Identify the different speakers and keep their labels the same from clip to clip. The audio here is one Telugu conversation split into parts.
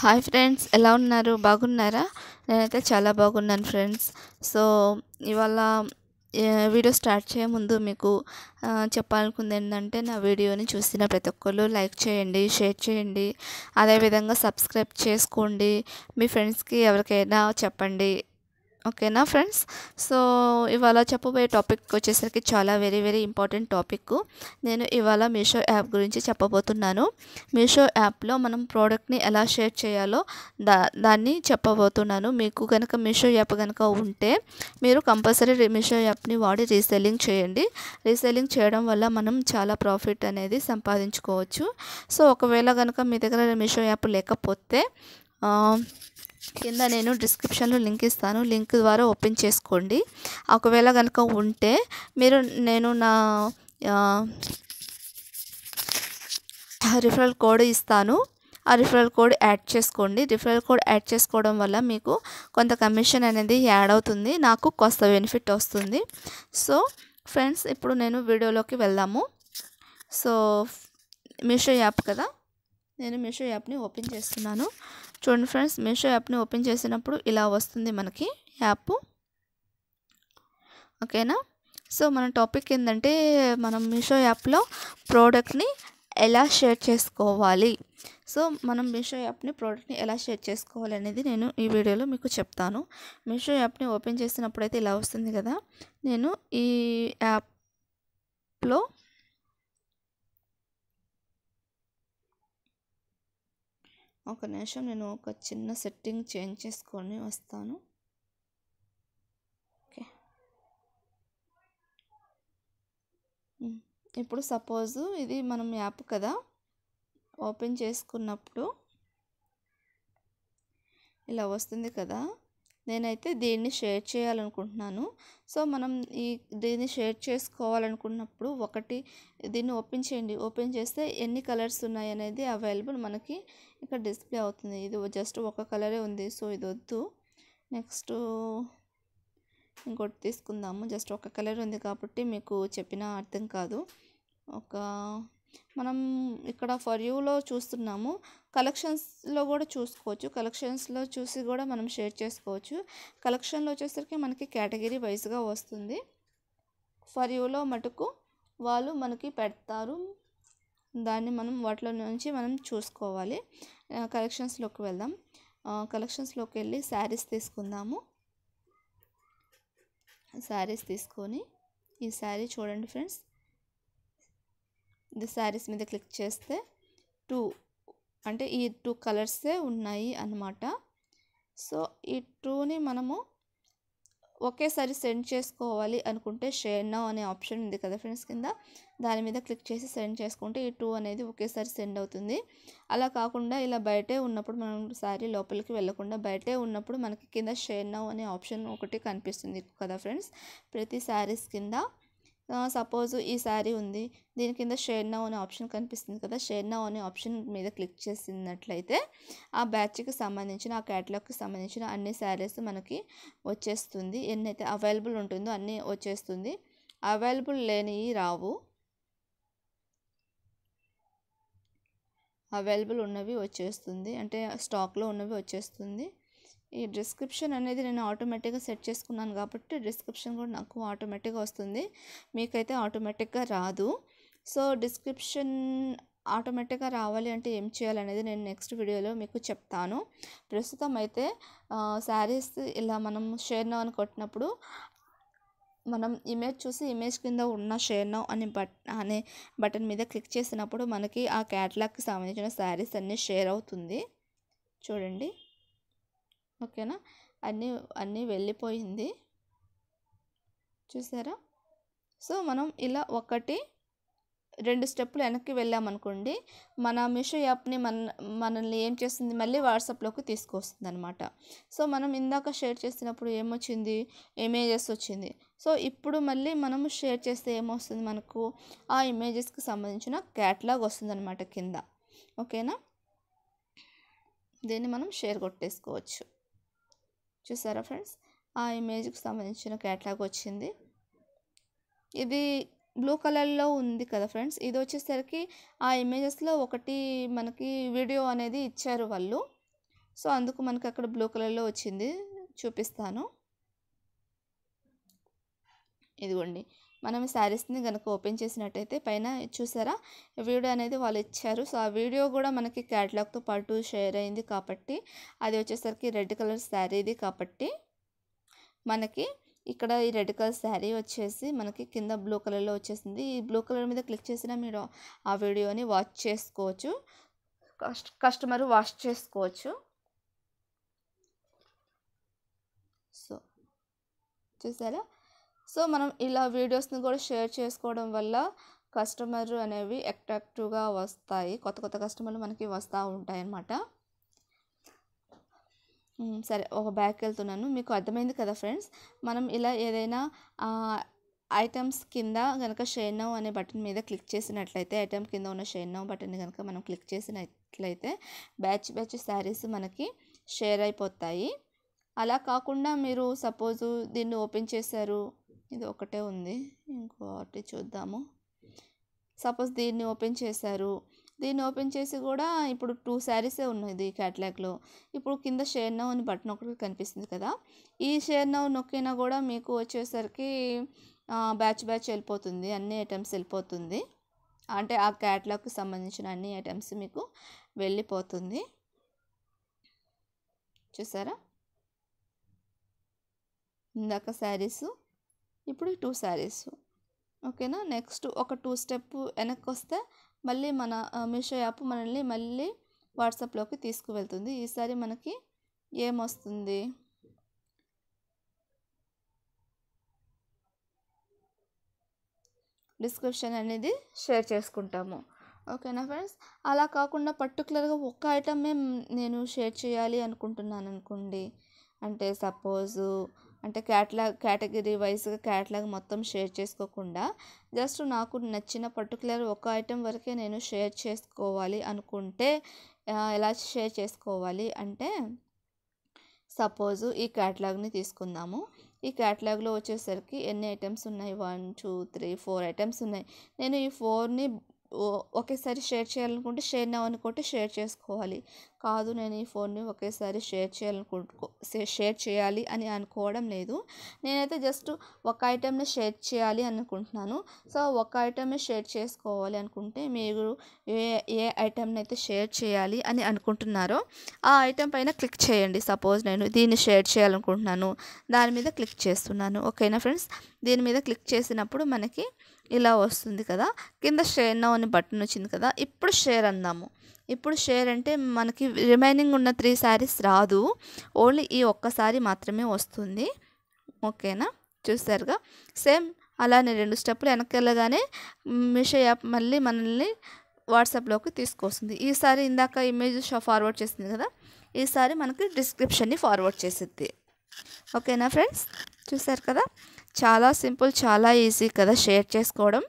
Speaker 1: హాయ్ ఫ్రెండ్స్ ఎలా ఉన్నారు బాగున్నారా నేనైతే చాలా బాగున్నాను ఫ్రెండ్స్ సో ఇవాళ వీడియో స్టార్ట్ చేయే ముందు మీకు చెప్పాలనుకుంది ఏంటంటే నా వీడియోని చూసిన ప్రతి ఒక్కరు లైక్ చేయండి షేర్ చేయండి అదేవిధంగా సబ్స్క్రైబ్ చేసుకోండి మీ ఫ్రెండ్స్కి ఎవరికైనా చెప్పండి ఓకేనా ఫ్రెండ్స్ సో ఇవాళ చెప్పబోయే టాపిక్ వచ్చేసరికి చాలా వెరీ వెరీ ఇంపార్టెంట్ టాపిక్ నేను ఇవాళ మీషో యాప్ గురించి చెప్పబోతున్నాను మీషో యాప్లో మనం ప్రోడక్ట్ని ఎలా షేర్ చేయాలో దా దాన్ని చెప్పబోతున్నాను మీకు కనుక మీషో యాప్ కనుక ఉంటే మీరు కంపల్సరీ మీషో యాప్ని వాడి రీసెల్లింగ్ చేయండి రీసెల్లింగ్ చేయడం వల్ల మనం చాలా ప్రాఫిట్ అనేది సంపాదించుకోవచ్చు సో ఒకవేళ కనుక మీ దగ్గర మీషో యాప్ లేకపోతే కింద నేను డిస్క్రిప్షన్లో లింక్ ఇస్తాను లింక్ ద్వారా ఓపెన్ చేసుకోండి ఒకవేళ కనుక ఉంటే మీరు నేను నా రిఫరల్ కోడ్ ఇస్తాను ఆ రిఫరల్ కోడ్ యాడ్ చేసుకోండి రిఫరల్ కోడ్ యాడ్ చేసుకోవడం వల్ల మీకు కొంత కమిషన్ అనేది యాడ్ అవుతుంది నాకు కొంత బెనిఫిట్ వస్తుంది సో ఫ్రెండ్స్ ఇప్పుడు నేను వీడియోలోకి వెళ్దాము సో మీషో యాప్ కదా నేను మీషో యాప్ని ఓపెన్ చేస్తున్నాను చూడండి ఫ్రెండ్స్ మీషో యాప్ని ఓపెన్ చేసినప్పుడు ఇలా వస్తుంది మనకి యాప్ ఓకేనా సో మన టాపిక్ ఏంటంటే మనం మీషో యాప్లో ప్రోడక్ట్ని ఎలా షేర్ చేసుకోవాలి సో మనం మీషో యాప్ని ప్రోడక్ట్ని ఎలా షేర్ చేసుకోవాలి అనేది నేను ఈ వీడియోలో మీకు చెప్తాను మీషో యాప్ని ఓపెన్ చేసినప్పుడైతే ఇలా వస్తుంది కదా నేను ఈ యాప్లో ఒక నిమిషం నేను ఒక చిన్న సెట్టింగ్ చేంజ్ చేసుకొని వస్తాను ఓకే ఇప్పుడు సపోజు ఇది మనం యాప్ కదా ఓపెన్ చేసుకున్నప్పుడు ఇలా వస్తుంది కదా నేనైతే దీన్ని షేర్ చేయాలనుకుంటున్నాను సో మనం ఈ దీన్ని షేర్ చేసుకోవాలనుకున్నప్పుడు ఒకటి దీన్ని ఓపెన్ చేయండి ఓపెన్ చేస్తే ఎన్ని కలర్స్ ఉన్నాయి అనేది అవైలబుల్ మనకి ఇక్కడ డిస్ప్లే అవుతుంది ఇది జస్ట్ ఒక కలరే ఉంది సో ఇది వద్దు నెక్స్ట్ ఇంకోటి తీసుకుందాము జస్ట్ ఒక కలర్ ఉంది కాబట్టి మీకు చెప్పిన అర్థం కాదు ఒక మనం ఇక్కడ ఫర్ యూలో చూస్తున్నాము కలెక్షన్స్లో కూడా చూసుకోవచ్చు కలెక్షన్స్లో చూసి కూడా మనం షేర్ చేసుకోవచ్చు కలెక్షన్లో వచ్చేసరికి మనకి కేటగిరీ వైజ్గా వస్తుంది ఫర్ యూలో మటుకు వాళ్ళు మనకి పెడతారు దాన్ని మనం వాటిలో నుంచి మనం చూసుకోవాలి కలెక్షన్స్లోకి వెళ్దాం కలెక్షన్స్లోకి వెళ్ళి శారీస్ తీసుకుందాము శారీస్ తీసుకొని ఈ శారీ చూడండి ఫ్రెండ్స్ ఇది శారీస్ మీద క్లిక్ చేస్తే టూ అంటే ఈ టూ కలర్సే ఉన్నాయి అన్నమాట సో ఈ టూని మనము ఒకేసారి సెండ్ చేసుకోవాలి అనుకుంటే షేర్ నౌ అనే ఆప్షన్ ఉంది కదా ఫ్రెండ్స్ కింద దాని మీద క్లిక్ చేసి సెండ్ చేసుకుంటే ఈ టూ అనేది ఒకేసారి సెండ్ అవుతుంది అలా కాకుండా ఇలా బయటే ఉన్నప్పుడు మనం సారీ లోపలికి వెళ్ళకుండా బయటే ఉన్నప్పుడు మనకి కింద షేర్ నౌ అనే ఆప్షన్ ఒకటి కనిపిస్తుంది కదా ఫ్రెండ్స్ ప్రతి శారీస్ కింద సపోజ్ ఈ శారీ ఉంది దీని కింద షేర్ నౌ అనే ఆప్షన్ కనిపిస్తుంది కదా షేర్ నౌ అనే ఆప్షన్ మీద క్లిక్ చేసినట్లయితే ఆ బ్యాచ్కి సంబంధించిన ఆ క్యాటలాగ్కి సంబంధించిన అన్ని శారీస్ మనకి వచ్చేస్తుంది ఎన్నైతే అవైలబుల్ ఉంటుందో అన్నీ వచ్చేస్తుంది అవైలబుల్ లేనివి రావు అవైలబుల్ ఉన్నవి వచ్చేస్తుంది అంటే స్టాక్లో ఉన్నవి వచ్చేస్తుంది ఈ డిస్క్రిప్షన్ అనేది నేను ఆటోమేటిక్గా సెట్ చేసుకున్నాను కాబట్టి డిస్క్రిప్షన్ కూడా నాకు ఆటోమేటిక్గా వస్తుంది మీకైతే ఆటోమేటిక్గా రాదు సో డిస్క్రిప్షన్ ఆటోమేటిక్గా రావాలి అంటే ఏం చేయాలనేది నేను నెక్స్ట్ వీడియోలో మీకు చెప్తాను ప్రస్తుతం అయితే శారీస్ ఇలా మనం షేర్నో అని కొట్టినప్పుడు మనం ఇమేజ్ చూసి ఇమేజ్ కింద ఉన్న షేర్ నవ్ అని బట్ అనే బటన్ మీద క్లిక్ చేసినప్పుడు మనకి ఆ క్యాటలాగ్కి సంబంధించిన శారీస్ అన్నీ షేర్ అవుతుంది చూడండి ఓకేనా అన్నీ అన్నీ వెళ్ళిపోయింది చూసారా సో మనం ఇలా ఒకటి రెండు స్టెప్పులు వెనక్కి వెళ్ళామనుకోండి మన మీషో యాప్ని మన మనల్ని ఏం చేస్తుంది మళ్ళీ వాట్సాప్లోకి తీసుకొస్తుంది అనమాట సో మనం ఇందాక షేర్ చేసినప్పుడు ఏమొచ్చింది ఇమేజెస్ వచ్చింది సో ఇప్పుడు మళ్ళీ మనం షేర్ చేస్తే ఏమొస్తుంది మనకు ఆ ఇమేజెస్కి సంబంధించిన క్యాట్లాగ్ వస్తుంది అనమాట కింద ఓకేనా దీన్ని మనం షేర్ కొట్టేసుకోవచ్చు చూసారా ఫ్రెండ్స్ ఆ ఇమేజ్కి సంబంధించిన క్యాట్లాగ్ వచ్చింది ఇది బ్లూ కలర్లో ఉంది కదా ఫ్రెండ్స్ ఇది వచ్చేసరికి ఆ ఇమేజెస్లో ఒకటి మనకి వీడియో అనేది ఇచ్చారు వాళ్ళు సో అందుకు మనకి అక్కడ బ్లూ కలర్లో వచ్చింది చూపిస్తాను ఇదిగోండి మనం శారీస్ని కనుక ఓపెన్ చేసినట్టయితే పైన చూసారా వీడియో అనేది వాళ్ళు ఇచ్చారు సో ఆ వీడియో కూడా మనకి క్యాటలాగ్తో పాటు షేర్ అయింది కాబట్టి అది వచ్చేసరికి రెడ్ కలర్ శారీది కాబట్టి మనకి ఇక్కడ ఈ రెడ్ కలర్ శారీ వచ్చేసి మనకి కింద బ్లూ కలర్లో వచ్చేసింది ఈ బ్లూ కలర్ మీద క్లిక్ చేసినా మీరు ఆ వీడియోని వాచ్ చేసుకోవచ్చు కస్టమర్ వాష్ చేసుకోవచ్చు సో చూసారా సో మనం ఇలా వీడియోస్ని కూడా షేర్ చేసుకోవడం వల్ల కస్టమర్ అనేవి అట్రాక్టివ్గా వస్తాయి కొత్త కొత్త కస్టమర్లు మనకి వస్తూ ఉంటాయి అన్నమాట సరే ఒక బ్యాగ్కి వెళ్తున్నాను మీకు అర్థమైంది కదా ఫ్రెండ్స్ మనం ఇలా ఏదైనా ఐటమ్స్ కింద కనుక షేర్ నౌ అనే బటన్ మీద క్లిక్ చేసినట్లయితే ఐటమ్ కింద ఉన్న షేర్ నౌ బటన్ కనుక మనం క్లిక్ చేసినట్లయితే బ్యాచ్ బ్యాచ్ శారీస్ మనకి షేర్ అయిపోతాయి అలా కాకుండా మీరు సపోజు దీన్ని ఓపెన్ చేశారు ఇది ఒకటే ఉంది ఇంకోటి చూద్దాము సపోజ్ దీన్ని ఓపెన్ చేశారు దీన్ని ఓపెన్ చేసి కూడా ఇప్పుడు టూ శారీసే ఉన్నాయి ఇది క్యాట్లాగ్లో ఇప్పుడు కింద షేర్ నౌ అని బటన్ ఒకటి కనిపిస్తుంది కదా ఈ షేర్ నౌ నొక్కినా కూడా మీకు వచ్చేసరికి బ్యాచ్ బ్యాచ్ వెళ్ళిపోతుంది అన్ని ఐటమ్స్ వెళ్ళిపోతుంది అంటే ఆ క్యాట్లాగ్కి సంబంధించిన అన్ని ఐటమ్స్ మీకు వెళ్ళిపోతుంది చూసారా ఇందాక శారీసు ఇప్పుడు టూ శారీస్ ఓకేనా నెక్స్ట్ ఒక టూ స్టెప్ వెనక్కి వస్తే మళ్ళీ మన మీషో యాప్ మనల్ని మళ్ళీ వాట్సాప్లోకి తీసుకువెళ్తుంది ఈసారి మనకి ఏమొస్తుంది డిస్క్రిప్షన్ అనేది షేర్ చేసుకుంటాము ఓకేనా ఫ్రెండ్స్ అలా కాకుండా పర్టికులర్గా ఒక్క ఐటమే నేను షేర్ చేయాలి అనుకుంటున్నాను అనుకోండి అంటే సపోజు అంటే క్యాట్లాగ్ కేటగిరీ వైజ్గా క్యాట్లాగ్ మొత్తం షేర్ చేసుకోకుండా జస్ట్ నాకు నచ్చిన పర్టికులర్ ఒక ఐటెం వరకే నేను షేర్ చేసుకోవాలి అనుకుంటే ఎలా షేర్ చేసుకోవాలి అంటే సపోజు ఈ క్యాటలాగ్ని తీసుకుందాము ఈ క్యాటలాగ్లో వచ్చేసరికి ఎన్ని ఐటమ్స్ ఉన్నాయి one two three four items ఉన్నాయి నేను ఈ ఫోర్ని ఒకేసారి షేర్ చేయాలనుకుంటే షేర్ నౌ అనుకుంటే షేర్ చేసుకోవాలి కాదు నేను ఈ ఫోన్ని ఒకేసారి షేర్ చేయాలనుకుంటు షేర్ చేయాలి అని అనుకోవడం లేదు నేనైతే జస్ట్ ఒక ఐటెంని షేర్ చేయాలి అనుకుంటున్నాను సో ఒక ఐటెంని షేర్ చేసుకోవాలి అనుకుంటే మీరు ఏ ఏ ఐటెంని అయితే షేర్ చేయాలి అని అనుకుంటున్నారో ఆ ఐటెం పైన క్లిక్ చేయండి సపోజ్ నేను దీన్ని షేర్ చేయాలనుకుంటున్నాను దాని మీద క్లిక్ చేస్తున్నాను ఓకేనా ఫ్రెండ్స్ దీని మీద క్లిక్ చేసినప్పుడు మనకి ఇలా వస్తుంది కదా కింద షేర్ నౌ అనే బటన్ వచ్చింది కదా ఇప్పుడు షేర్ అందాము ఇప్పుడు షేర్ అంటే మనకి రిమైనింగ్ ఉన్న త్రీ శారీస్ రాదు ఓన్లీ ఈ ఒక్కసారి మాత్రమే వస్తుంది ఓకేనా చూసారుగా సేమ్ అలానే రెండు స్టెప్పులు వెనక్కి వెళ్ళగానే మీషో యాప్ మళ్ళీ మనల్ని వాట్సాప్లోకి తీసుకొస్తుంది ఈసారి ఇందాక ఇమేజ్ ఫార్వర్డ్ చేసింది కదా ఈసారి మనకి డిస్క్రిప్షన్ని ఫార్వర్డ్ చేసిద్ది ఓకేనా ఫ్రెండ్స్ చూసారు కదా చాలా సింపుల్ చాలా ఈజీ కదా షేర్ చేసుకోవడం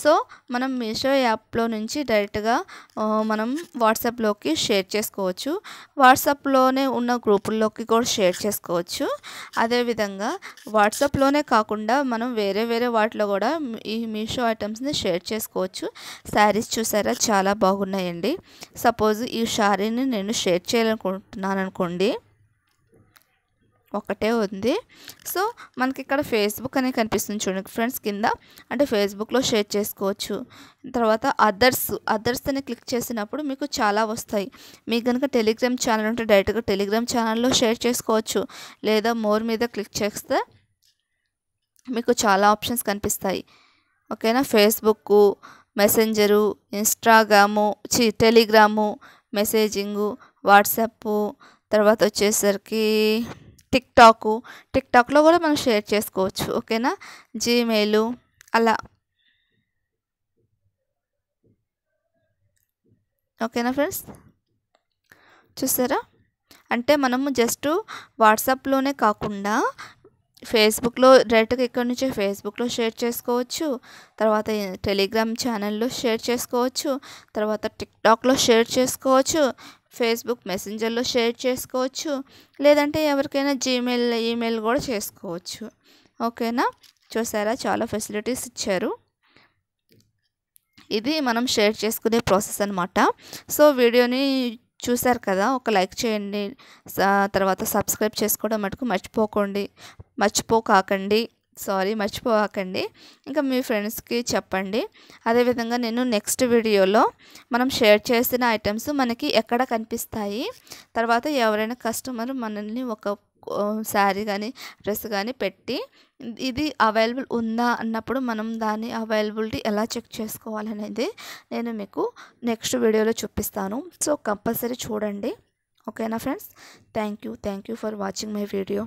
Speaker 1: సో మనం మీషో యాప్లో నుంచి డైరెక్ట్గా మనం వాట్సాప్లోకి షేర్ చేసుకోవచ్చు వాట్సాప్లోనే ఉన్న గ్రూపుల్లోకి కూడా షేర్ చేసుకోవచ్చు అదేవిధంగా వాట్సాప్లోనే కాకుండా మనం వేరే వేరే వాటిలో కూడా ఈ మీషో ఐటమ్స్ని షేర్ చేసుకోవచ్చు శారీస్ చూసారా చాలా బాగున్నాయండి సపోజ్ ఈ శారీని నేను షేర్ చేయాలనుకుంటున్నాను అనుకోండి ఒకటే ఉంది సో మనకి ఇక్కడ ఫేస్బుక్ అనేది కనిపిస్తుంది చూడండి ఫ్రెండ్స్ కింద అంటే ఫేస్బుక్లో షేర్ చేసుకోవచ్చు తర్వాత అదర్స్ అదర్స్ అని క్లిక్ చేసినప్పుడు మీకు చాలా వస్తాయి మీకు కనుక టెలిగ్రామ్ ఛానల్ ఉంటే డైరెక్ట్గా టెలిగ్రామ్ ఛానల్లో షేర్ చేసుకోవచ్చు లేదా మోర్ మీద క్లిక్ చేస్తే మీకు చాలా ఆప్షన్స్ కనిపిస్తాయి ఓకేనా ఫేస్బుక్ మెసెంజరు ఇన్స్టాగ్రాము చి టెలిగ్రాము మెసేజింగు వాట్సాప్ తర్వాత వచ్చేసరికి టిక్ టాక్ టిక్ టాక్లో కూడా మనం షేర్ చేసుకోవచ్చు ఓకేనా జీమెయిల్ అలా ఓకేనా ఫ్రెండ్స్ చూసారా అంటే మనము జస్ట్ వాట్సాప్లోనే కాకుండా ఫేస్బుక్లో డైరెక్ట్గా ఇక్కడ నుంచి ఫేస్బుక్లో షేర్ చేసుకోవచ్చు తర్వాత టెలిగ్రామ్ ఛానల్లో షేర్ చేసుకోవచ్చు తర్వాత టిక్టాక్లో షేర్ చేసుకోవచ్చు ఫేస్బుక్ మెసెంజర్లో షేర్ చేసుకోవచ్చు లేదంటే ఎవరికైనా జీమెయిల్ ఈమెయిల్ కూడా చేసుకోవచ్చు ఓకేనా చూసారా చాలా ఫెసిలిటీస్ ఇచ్చారు ఇది మనం షేర్ చేసుకునే ప్రాసెస్ అనమాట సో వీడియోని చూశారు కదా ఒక లైక్ చేయండి తర్వాత సబ్స్క్రైబ్ చేసుకోవడం మటుకు మర్చిపోకండి మర్చిపోకాకండి సారీ మర్చిపోకండి ఇంకా మీ ఫ్రెండ్స్కి చెప్పండి అదేవిధంగా నేను నెక్స్ట్ వీడియోలో మనం షేర్ చేసిన ఐటమ్స్ మనకి ఎక్కడ కనిపిస్తాయి తర్వాత ఎవరైనా కస్టమర్ మనల్ని ఒక శారీ కానీ డ్రెస్ కానీ పెట్టి ఇది అవైలబుల్ ఉందా అన్నప్పుడు మనం దాని అవైలబిలిటీ ఎలా చెక్ చేసుకోవాలనేది నేను మీకు నెక్స్ట్ వీడియోలో చూపిస్తాను సో కంపల్సరీ చూడండి ఓకేనా friends thank you thank you for watching my video